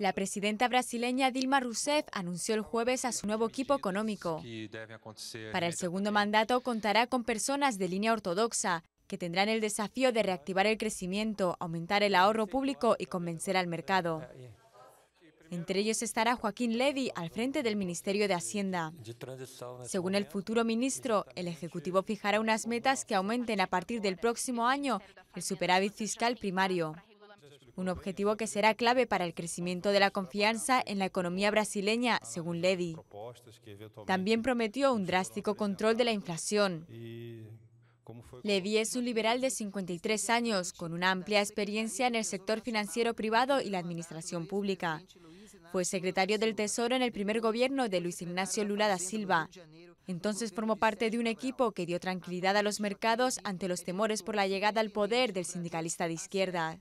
La presidenta brasileña Dilma Rousseff anunció el jueves a su nuevo equipo económico. Para el segundo mandato contará con personas de línea ortodoxa, que tendrán el desafío de reactivar el crecimiento, aumentar el ahorro público y convencer al mercado. Entre ellos estará Joaquín Levy al frente del Ministerio de Hacienda. Según el futuro ministro, el Ejecutivo fijará unas metas que aumenten a partir del próximo año el superávit fiscal primario un objetivo que será clave para el crecimiento de la confianza en la economía brasileña, según Levy. También prometió un drástico control de la inflación. Levy es un liberal de 53 años, con una amplia experiencia en el sector financiero privado y la administración pública. Fue secretario del Tesoro en el primer gobierno de Luis Ignacio Lula da Silva. Entonces formó parte de un equipo que dio tranquilidad a los mercados ante los temores por la llegada al poder del sindicalista de izquierda.